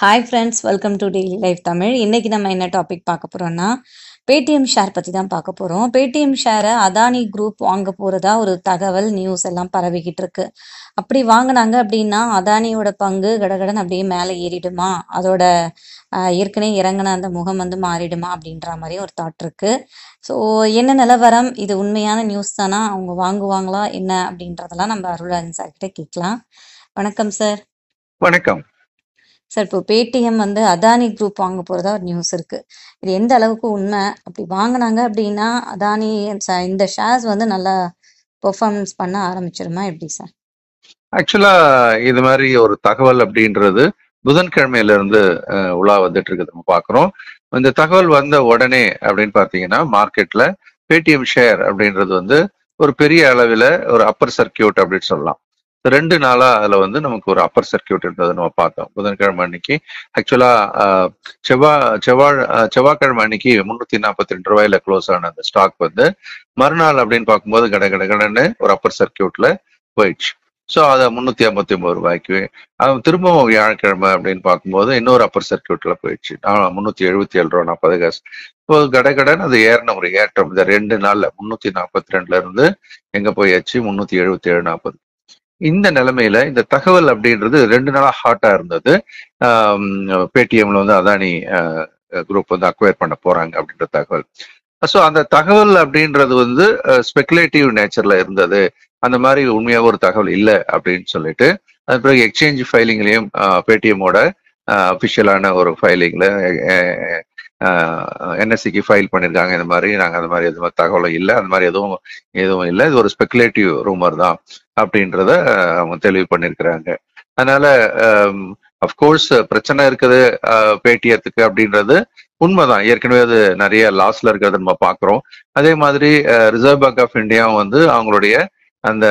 hi friends welcome to daily life Tamil இன்னைக்கு நம்ம என்ன டாபிக் பார்க்க போகிறோன்னா பேடிஎம் ஷேர் பற்றி தான் பார்க்க போகிறோம் பேடிஎம் ஷேரை அதானி குரூப் வாங்க போகிறதா ஒரு தகவல் நியூஸ் எல்லாம் பரவிக்கிட்டு இருக்கு அப்படி வாங்கினாங்க அப்படின்னா அதானியோட பங்கு கடகடன் அப்படியே மேலே ஏறிடுமா அதோட ஏற்கனவே இறங்கின அந்த முகம் வந்து மாறிடுமா அப்படின்ற மாதிரி ஒரு தாட் இருக்கு ஸோ என்ன நிலவரம் இது உண்மையான நியூஸ் தானா அவங்க வாங்குவாங்களா என்ன அப்படின்றதெல்லாம் நம்ம அருள் சார் கிட்ட கேட்கலாம் வணக்கம் சார் வணக்கம் சார் இப்போ பேடிஎம் வந்து அதானி குரூப் வாங்க போகிறதா ஒரு நியூஸ் இருக்குது இது எந்த அளவுக்கு உண்மை அப்படி வாங்கினாங்க அப்படின்னா அதானி இந்த ஷேர்ஸ் வந்து நல்லா பெர்ஃபார்மன்ஸ் பண்ண ஆரம்பிச்சிருமா எப்படி சார் ஆக்சுவலாக இது மாதிரி ஒரு தகவல் அப்படின்றது புதன்கிழமையில இருந்து உலா வந்துட்டு இருக்கிறது நம்ம பாக்குறோம் இந்த தகவல் வந்த உடனே அப்படின்னு பார்த்தீங்கன்னா மார்க்கெட்டில் பேடிஎம் ஷேர் அப்படின்றது வந்து ஒரு பெரிய அளவில் ஒரு அப்பர் சர்க்கியூட் அப்படின்னு சொல்லலாம் ரெண்டு நாளா அதுல வந்து நமக்கு ஒரு அப்பர் சர்க்கியூட் இருந்தது நம்ம பார்த்தோம் புதன்கிழமை அன்னைக்கு ஆக்சுவலா செவ்வா செவ்வாழ் செவ்வாய்க்கிழமை அன்னைக்கு முன்னூத்தி நாற்பத்தி ரெண்டு ரூபாயில க்ளோஸ் ஆன அந்த ஸ்டாக் வந்து மறுநாள் அப்படின்னு பார்க்கும்போது கட கட கடன்னு ஒரு அப்பர் சர்க்கியூட்ல போயிடுச்சு ஸோ அதை முந்நூற்றி ஐம்பத்தி ஒம்பது ரூபாய்க்கு திரும்பவும் வியாழக்கிழமை அப்படின்னு பார்க்கும்போது இன்னொரு அப்பர் சர்க்கியூட்ல போயிடுச்சு முந்நூற்றி எழுபத்தி ஏழு ரூபா நாற்பது காசு இப்போ கடன் அது ஏறின ஒரு ஏற்றம் இந்த ரெண்டு நாளில் முந்நூற்றி நாற்பத்தி ரெண்டுல இருந்து எங்க போயாச்சு முந்நூற்றி எழுபத்தி ஏழு நாற்பது இந்த நிலைமையில இந்த தகவல் அப்படின்றது ரெண்டு நாளா ஹாட்டா இருந்தது பேடிஎம்ல வந்து அதானி குரூப் வந்து அக்வயர் பண்ண போறாங்க அப்படின்ற தகவல் ஸோ அந்த தகவல் அப்படின்றது வந்து ஸ்பெகுலேட்டிவ் நேச்சர்ல இருந்தது அந்த மாதிரி உண்மையாக ஒரு தகவல் இல்லை அப்படின்னு சொல்லிட்டு அது பிறகு எக்ஸ்சேஞ்ச் ஃபைலிங்லையும் பேடிஎம்மோட அஃபிஷியலான ஒரு ஃபைலிங்ல என்எஸ்சிக்கு ஃபைல் பண்ணியிருக்காங்க இந்த மாதிரி நாங்கள் அந்த மாதிரி எதுவும் தகவலும் இல்லை அந்த மாதிரி எதுவும் எதுவும் இல்லை இது ஒரு ஸ்பெகுலேட்டிவ் ரூமர் தான் அப்படின்றத அவங்க தெளிவு பண்ணியிருக்கிறாங்க அதனால அஃப்கோர்ஸ் பிரச்சனை இருக்குது பேடிஎத்துக்கு அப்படின்றது உண்மைதான் ஏற்கனவே அது நிறைய லாஸ்ல இருக்கிறது நம்ம பார்க்குறோம் அதே மாதிரி ரிசர்வ் பேங்க் ஆஃப் இந்தியாவும் வந்து அவங்களுடைய அந்த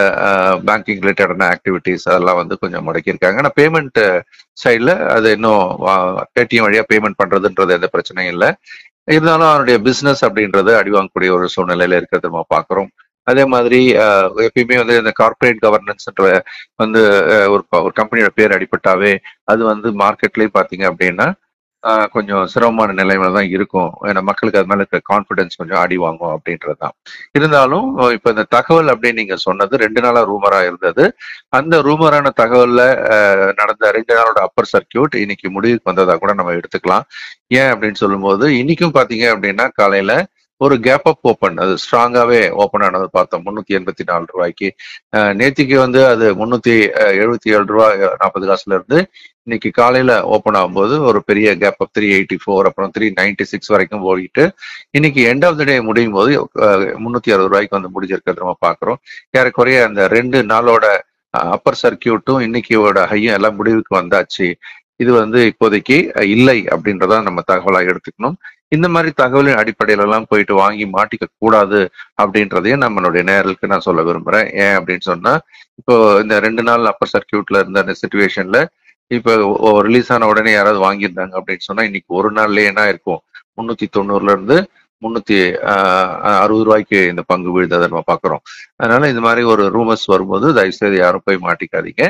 பேங்கிங் ரிலேட்டடான ஆக்டிவிட்டீஸ் அதெல்லாம் வந்து கொஞ்சம் முடக்கியிருக்காங்க ஆனால் பேமெண்ட் சைடில் அது இன்னும் பேடிஎம் வழியாக பேமெண்ட் பண்ணுறதுன்றது எந்த பிரச்சனையும் இல்லை இருந்தாலும் அவனுடைய பிஸ்னஸ் அப்படின்றது அடிவாங்கக்கூடிய ஒரு சூழ்நிலையில் இருக்கிறத நம்ம பார்க்குறோம் அதே மாதிரி எப்பயுமே வந்து இந்த கார்பரேட் கவர்னன்ஸ்ன்ற வந்து ஒரு ஒரு கம்பெனியோட பேர் அடிப்பட்டாவே அது வந்து மார்க்கெட்லேயும் பார்த்தீங்க அப்படின்னா கொஞ்சம் சிரமமான நிலைமையில தான் இருக்கும் ஏன்னா மக்களுக்கு அது மேல இருக்க கான்பிடன்ஸ் கொஞ்சம் அடி வாங்கும் அப்படின்றது தான் இருந்தாலும் இப்ப இந்த தகவல் அப்படின்னு நீங்க சொன்னது ரெண்டு நாளா ரூமரா இருந்தது அந்த ரூமரான தகவல்ல நடந்த ரெண்டு நாளோட அப்பர் சர்க்கியூட் இன்னைக்கு முடிவுக்கு வந்ததா கூட நம்ம எடுத்துக்கலாம் ஏன் அப்படின்னு சொல்லும்போது இன்னைக்கும் பாத்தீங்க அப்படின்னா காலையில ஒரு கேப் அப் ஓப்பன் அது ஸ்ட்ராங்காவே ஓப்பன் ஆனது பார்த்தோம் முன்னூத்தி எண்பத்தி நாலு ரூபாய்க்கு நேத்திக்கு வந்து அது முன்னூத்தி எழுபத்தி ஏழு ரூபா நாற்பது காசுல இருந்து இன்னைக்கு காலையில ஓப்பன் ஆகும்போது ஒரு பெரிய gap of three eighty four அப்புறம் த்ரீ நைன்டி சிக்ஸ் வரைக்கும் போயிட்டு இன்னைக்கு எண்ட் ஆஃப் த டே முடியும் போது முன்னூத்தி அறுபது ரூபாய்க்கு வந்து முடிஞ்சிருக்கிறது நம்ம பாக்குறோம் ஏறக்குறைய அந்த ரெண்டு நாளோட அப்பர் சர்க்கியூட்டும் இன்னைக்கு ஹையும் எல்லாம் முடிவுக்கு வந்தாச்சு இது வந்து இப்போதைக்கு இல்லை அப்படின்றத நம்ம தகவலா எடுத்துக்கணும் இந்த மாதிரி தகவலின் அடிப்படையில எல்லாம் போயிட்டு வாங்கி மாட்டிக்க கூடாது அப்படின்றதையும் நம்மளுடைய நேரலுக்கு நான் சொல்ல விரும்புறேன் ஏன் அப்படின்னு சொன்னா இப்போ இந்த ரெண்டு நாள் அப்பர் சர்க்கியூட்ல இருந்த அந்த சுச்சுவேஷன்ல இப்போ ரிலீஸ் ஆன உடனே யாராவது வாங்கியிருந்தாங்க அப்படின்னு சொன்னா இன்னைக்கு ஒரு நாள்லயே என்ன இருக்கும் முன்னூத்தி தொண்ணூறுல இருந்து முன்னூத்தி அறுபது ரூபாய்க்கு இந்த பங்கு விழுந்ததை நம்ம பாக்குறோம் அதனால இந்த மாதிரி ஒரு ரூமர்ஸ் வரும்போது தயவுசெய்து யாரும் போய் மாட்டிக்காதீங்க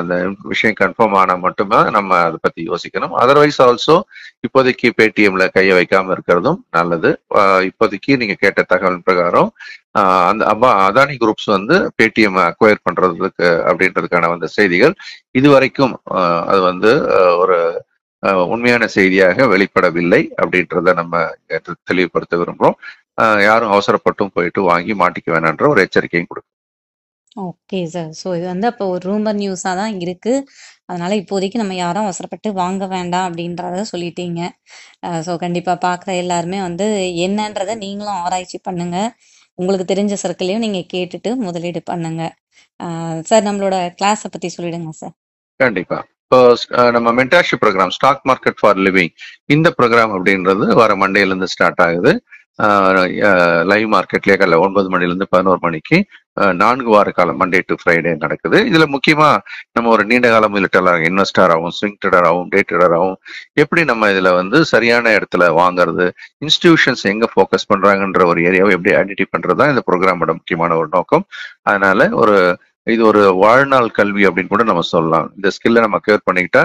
அந்த விஷயம் கன்ஃபார்ம் ஆனா மட்டுமே நம்ம அதை பத்தி யோசிக்கணும் அதர்வைஸ் ஆல்சோ இப்போதைக்கு பேடிஎம்ல கையை வைக்காம இருக்கிறதும் நல்லது இப்போதைக்கு நீங்க கேட்ட தகவல் பிரகாரம் அந்த அம்மா அதானி குரூப்ஸ் வந்து பேடிஎம் அக்வயர் பண்றதுக்கு அப்படின்றதுக்கான வந்த செய்திகள் இதுவரைக்கும் அது வந்து ஒரு உண்மையான செய்தியாக வெளிப்படவில்லை அப்படின்றத நம்ம தெளிவுபடுத்த விரும்புகிறோம் யாரும் அவசரப்பட்டும் போயிட்டு வாங்கி மாட்டிக்க வேணான்ற ஒரு எச்சரிக்கையும் கொடுக்கும் ஓகே சார் ஸோ இது வந்து அப்போ ஒரு ரூமர் நியூஸாக தான் இருக்குது அதனால் இப்போதைக்கு நம்ம யாரும் அவசரப்பட்டு வாங்க வேண்டாம் அப்படின்றத சொல்லிட்டீங்க ஸோ கண்டிப்பாக பார்க்குற எல்லாருமே வந்து என்னன்றத நீங்களும் ஆராய்ச்சி பண்ணுங்கள் உங்களுக்கு தெரிஞ்ச சர்க்கிளையும் நீங்கள் கேட்டுட்டு முதலீடு பண்ணுங்கள் சார் நம்மளோட கிளாஸை பற்றி சொல்லிடுங்க சார் கண்டிப்பாக இப்போ நம்ம மென்டாஷி programme stock market for living இந்த ப்ரோக்ராம் அப்படின்றது வர மண்டேலேருந்து ஸ்டார்ட் ஆகுது லைவ் மார்க்கெட்லேயே காலைல ஒன்பது மணிலேருந்து பதினோரு மணிக்கு நான்கு வார காலம் மண்டே டு ஃப்ரைடே நடக்குது இதில் முக்கியமாக நம்ம ஒரு நீண்ட காலம் முதலீட்டாளர் இன்வெஸ்டர் ஆகும் ஸ்விங் ட்ரேடர் ஆகும் டே ட்ரேடர் ஆகும் எப்படி நம்ம இதில் வந்து சரியான இடத்துல வாங்குறது இன்ஸ்டிடியூஷன்ஸ் எங்கே ஃபோக்கஸ் பண்ணுறாங்கன்ற ஒரு ஏரியாவை எப்படி ஐடென்டிஃபை பண்ணுறது தான் இந்த ப்ரோக்ராமோட முக்கியமான ஒரு நோக்கம் அதனால ஒரு இது ஒரு வாழ்நாள் கல்வி அப்படின்னு கூட நம்ம சொல்லலாம் இந்த ஸ்கில்லை நம்ம கேர் பண்ணிக்கிட்டா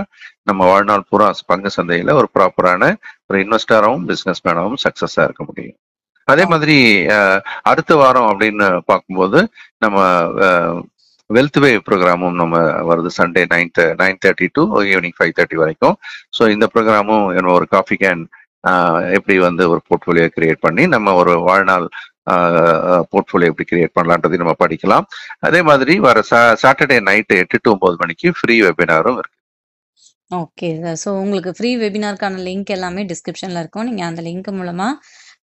நம்ம வாழ்நாள் பூரா பங்கு சந்தையில ஒரு ப்ராப்பரான ஒரு இன்வெஸ்டராகவும் பிஸ்னஸ் மேனாகவும் சக்சஸா இருக்க முடியும் அதே மாதிரி அடுத்த வாரம் அப்படின்னு பார்க்கும்போது நம்ம வெல்த்வே ப்ரோக்ராமும் நம்ம வருது Sunday ninth nine thirty to evening five thirty வரைக்கும் ஸோ இந்த ப்ரோக்ராமும் ஒரு காஃபி கேன் எப்படி வந்து ஒரு போர்ட்ஃபோலியோ கிரியேட் பண்ணி நம்ம ஒரு வாழ்நாள் போர்ட்ஃபோலியோ எப்படி கிரியேட் பண்ணலான்றதையும் நம்ம படிக்கலாம் அதே மாதிரி வர சாட்டர்டே நைட்டு எட்டு டு ஒன்பது மணிக்கு ஃப்ரீ வெபினாரும் இருக்கு ஓகே சார் ஸோ உங்களுக்கு ஃப்ரீ வெபினாருக்கான லிங்க் எல்லாமே டிஸ்கிரிப்ஷனில் இருக்கும் நீங்கள் அந்த லிங்க் மூலமாக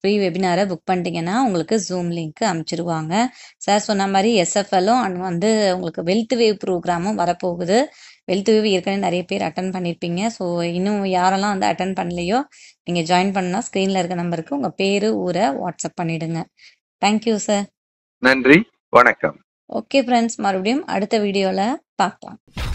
ஃப்ரீ வெபினாரை புக் பண்ணிட்டீங்கன்னா உங்களுக்கு ஜூம் லிங்க் அமைச்சிருவாங்க சார் சொன்ன மாதிரி எஸ்எஃப்எல்லும் அண்ட் வந்து உங்களுக்கு வெல்த் வேவ் ப்ரோக்ராமும் வரப்போகுது வெல்த் வியூ ஏற்கனவே நிறைய பேர் அட்டன் பண்ணியிருப்பீங்க ஸோ இன்னும் யாரெல்லாம் வந்து அட்டன் பண்ணலையோ நீங்கள் ஜாயின் பண்ணால் ஸ்க்ரீனில் இருக்க நம்பருக்கு உங்கள் பேர் ஊரை வாட்ஸ்அப் பண்ணிடுங்க தேங்க்யூ சார் நன்றி வணக்கம் ஓகே ஃப்ரெண்ட்ஸ் மறுபடியும் அடுத்த வீடியோவில் பார்க்கலாம்